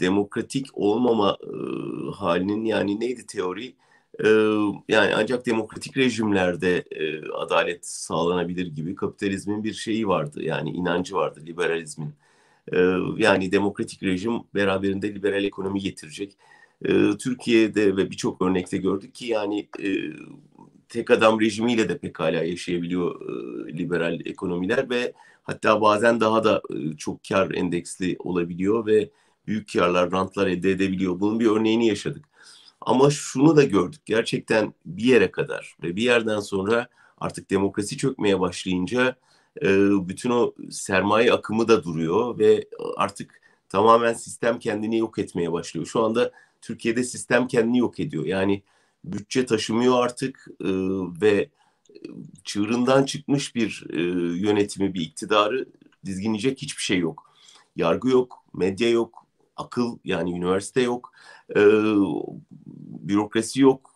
demokratik olmama e, halinin yani neydi teori? E, yani ancak demokratik rejimlerde e, adalet sağlanabilir gibi kapitalizmin bir şeyi vardı. Yani inancı vardı liberalizmin. E, yani demokratik rejim beraberinde liberal ekonomi getirecek. E, Türkiye'de ve birçok örnekte gördük ki yani e, tek adam rejimiyle de pekala yaşayabiliyor e, liberal ekonomiler ve hatta bazen daha da e, çok kar endeksli olabiliyor ve büyük karlar, rantlar elde edebiliyor. Bunun bir örneğini yaşadık. Ama şunu da gördük. Gerçekten bir yere kadar ve bir yerden sonra artık demokrasi çökmeye başlayınca e, bütün o sermaye akımı da duruyor ve artık tamamen sistem kendini yok etmeye başlıyor. Şu anda Türkiye'de sistem kendini yok ediyor. Yani bütçe taşımıyor artık e, ve çığırından çıkmış bir e, yönetimi, bir iktidarı dizginleyecek hiçbir şey yok. Yargı yok, medya yok, akıl yani üniversite yok, e, bürokrasi yok,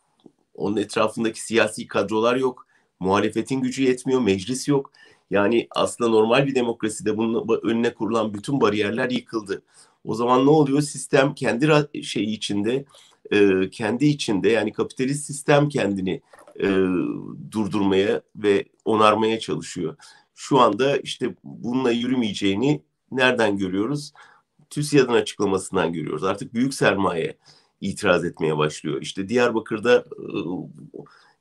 onun etrafındaki siyasi kadrolar yok, muhalefetin gücü yetmiyor, meclis yok. Yani aslında normal bir demokraside bunun önüne kurulan bütün bariyerler yıkıldı. O zaman ne oluyor? Sistem kendi şeyi içinde, e, kendi içinde yani kapitalist sistem kendini e, durdurmaya ve onarmaya çalışıyor. Şu anda işte bununla yürümeyeceğini nereden görüyoruz? TÜSİAD'ın açıklamasından görüyoruz. Artık büyük sermaye itiraz etmeye başlıyor. İşte Diyarbakır'da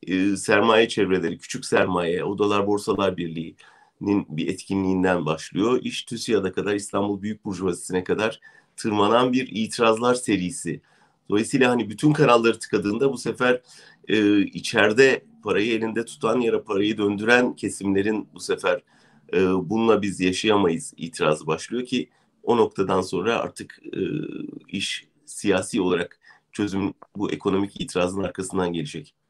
e, e, sermaye çevreleri, küçük sermaye, Odalar Borsalar Birliği'nin bir etkinliğinden başlıyor. İş TÜSİAD'a kadar İstanbul Büyük Burjuvası'ne kadar tırmanan bir itirazlar serisi. Dolayısıyla hani bütün kanalları tıkadığında bu sefer e, içeride parayı elinde tutan yere parayı döndüren kesimlerin bu sefer e, bununla biz yaşayamayız itirazı başlıyor ki o noktadan sonra artık e, iş siyasi olarak çözüm bu ekonomik itirazın arkasından gelecek.